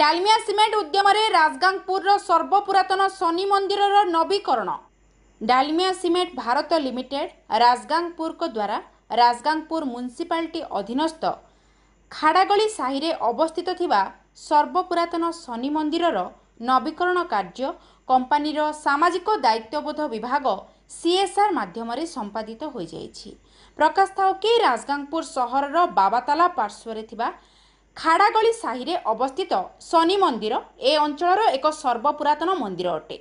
Dalmia cement ଉଦ୍ୟମରେ ରାଜଗାଙ୍ଗପୁରର ସର୍ବପୁରାତନ ଶନି ମନ୍ଦିରର ନବୀକରଣ ଡାଲମିଆ ସିମେଣ୍ଟ ଭାରତ ଲିମିଟେଡ୍ ରାଜଗାଙ୍ଗପୁରଙ୍କ ଦ୍ୱାରା ରାଜଗାଙ୍ଗପୁର ମ୍ୟୁନିସିପାଲିଟି ଅଧୀନସ୍ଥ ଖାଡ଼ାଗଳି ସାହିରେ ଅବସ୍ଥିତ ଥିବା ସର୍ବପୁରାତନ ଶନି ମନ୍ଦିରର ନବୀକରଣ କାର୍ଯ୍ୟ କମ୍ପାନୀର ସାମାଜିକ ଦାୟିତ୍ୱବୋଧ ବିଭାଗ ସିଏସ୍ଆର୍ ମାଧ୍ୟମରେ ସମ୍ପାଦିତ ହୋଇଯାଇଛି ପ୍ରକାଶ ଥାଉ କି ରାଜଗାଙ୍ଗପୁର ସହରର ବାବାତାଲା ପାର୍ଶ୍ୱରେ ଥିବା ଖାଡ଼ାଗଳି ସାହିରେ ଅବସ୍ଥିତ ଶନି ମନ୍ଦିର ଏ ଅଞ୍ଚଳର ଏକ ସର୍ବପୁରାତନ ମନ୍ଦିର ଅଟେ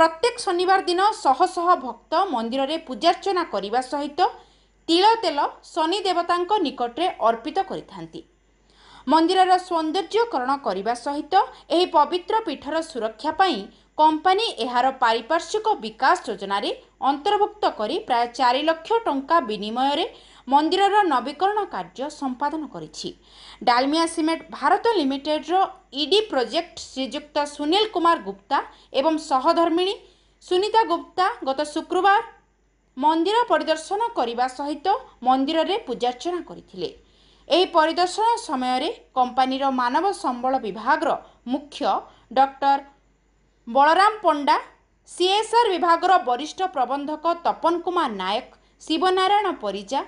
ପ୍ରତ୍ୟେକ ଶନିବାର ଦିନ ଶହ ଶହ ଭକ୍ତ ମନ୍ଦିରରେ ପୂଜାର୍ଚ୍ଚନା କରିବା ସହିତ ତିଳ ତେଲ ଶନି ଦେବତାଙ୍କ ନିକଟରେ ଅର୍ପିତ କରିଥାନ୍ତି ମନ୍ଦିରର ସୌନ୍ଦର୍ଯ୍ୟକରଣ କରିବା ସହିତ ଏହି ପବିତ୍ର ପୀଠର ସୁରକ୍ଷା ପାଇଁ କମ୍ପାନୀ ଏହାର ପାରିପାର୍ଶ୍ୱିକ ବିକାଶ ଯୋଜନାରେ ଅନ୍ତର୍ଭୁକ୍ତ କରି ପ୍ରାୟ ଚାରି ଲକ୍ଷ ଟଙ୍କା ବିନିମୟରେ ମନ୍ଦିରର ନବୀକରଣ କାର୍ଯ୍ୟ ସମ୍ପାଦନ କରିଛି ଡାଲମିଆ ସିମେଣ୍ଟ ଭାରତ ଲିମିଟେଡର ଇଡି ପ୍ରୋଜେକ୍ଟ ଶ୍ରୀଯୁକ୍ତ ସୁନୀଲ କୁମାର ଗୁପ୍ତା ଏବଂ ସହଧର୍ମିଣୀ ସୁନିତା ଗୁପ୍ତା ଗତ ଶୁକ୍ରବାର ମନ୍ଦିର ପରିଦର୍ଶନ କରିବା ସହିତ ମନ୍ଦିରରେ ପୂଜାର୍ଚ୍ଚନା କରିଥିଲେ ଏହି ପରିଦର୍ଶନ ସମୟରେ କମ୍ପାନୀର ମାନବ ସମ୍ବଳ ବିଭାଗର ମୁଖ୍ୟ ଡକ୍ଟର ବଳରାମ ପଣ୍ଡା ସିଏସ୍ଆର୍ ବିଭାଗର ବରିଷ୍ଠ ପ୍ରବନ୍ଧକ ତପନ କୁମାର ନାୟକ ଶିବନାରାୟଣ ପରିଜା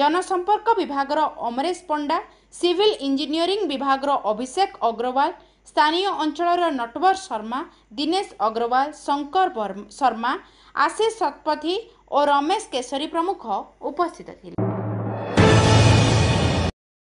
ଜନସମ୍ପର୍କ ବିଭାଗର ଅମରେଶ ପଣ୍ଡା ସିଭିଲ ଇଞ୍ଜିନିୟରିଂ ବିଭାଗର ଅଭିଷେକ ଅଗ୍ରୱାଲ ସ୍ଥାନୀୟ ଅଞ୍ଚଳର ନଟବର ଶର୍ମା ଦିନେଶ ଅଗ୍ରୱାଲ ଶଙ୍କର ଶର୍ମା ଆଶିଷ ଶତପଥୀ ଓ ରମେଶ କେଶରୀ ପ୍ରମୁଖ ଉପସ୍ଥିତ ଥିଲେ